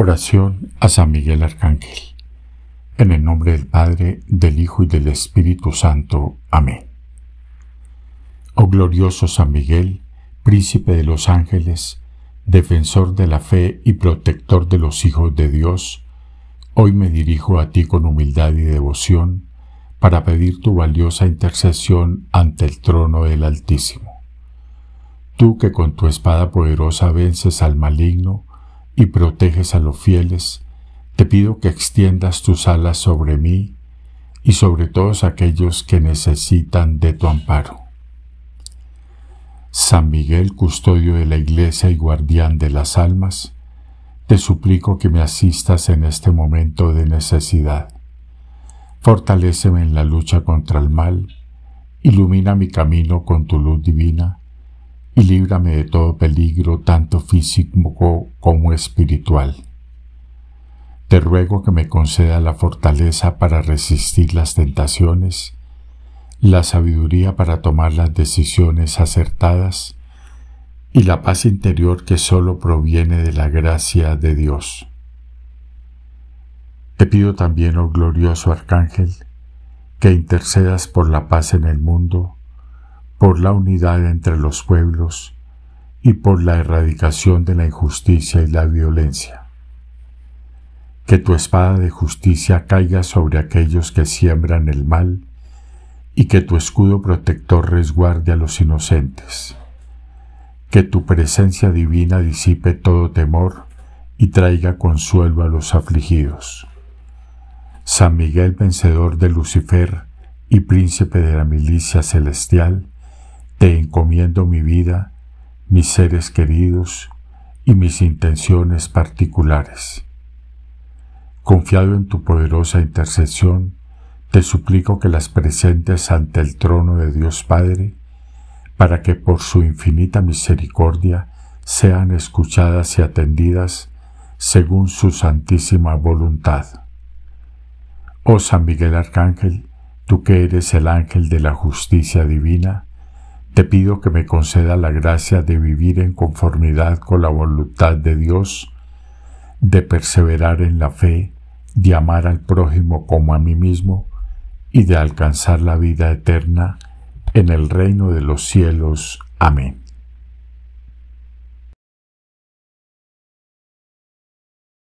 Oración a San Miguel Arcángel. En el nombre del Padre, del Hijo y del Espíritu Santo. Amén. Oh glorioso San Miguel, príncipe de los ángeles, defensor de la fe y protector de los hijos de Dios, hoy me dirijo a ti con humildad y devoción para pedir tu valiosa intercesión ante el trono del Altísimo. Tú que con tu espada poderosa vences al maligno, y proteges a los fieles, te pido que extiendas tus alas sobre mí y sobre todos aquellos que necesitan de tu amparo. San Miguel, custodio de la Iglesia y guardián de las almas, te suplico que me asistas en este momento de necesidad. Fortaléceme en la lucha contra el mal, ilumina mi camino con tu luz divina y líbrame de todo peligro, tanto físico como espiritual. Te ruego que me conceda la fortaleza para resistir las tentaciones, la sabiduría para tomar las decisiones acertadas y la paz interior que sólo proviene de la gracia de Dios. Te pido también, oh glorioso Arcángel, que intercedas por la paz en el mundo, por la unidad entre los pueblos y por la erradicación de la injusticia y la violencia. Que tu espada de justicia caiga sobre aquellos que siembran el mal y que tu escudo protector resguarde a los inocentes. Que tu presencia divina disipe todo temor y traiga consuelo a los afligidos. San Miguel, vencedor de Lucifer y príncipe de la milicia celestial, te encomiendo mi vida, mis seres queridos y mis intenciones particulares. Confiado en tu poderosa intercesión, te suplico que las presentes ante el trono de Dios Padre, para que por su infinita misericordia sean escuchadas y atendidas según su santísima voluntad. Oh San Miguel Arcángel, tú que eres el ángel de la justicia divina, te pido que me conceda la gracia de vivir en conformidad con la voluntad de Dios, de perseverar en la fe, de amar al prójimo como a mí mismo y de alcanzar la vida eterna en el reino de los cielos. Amén.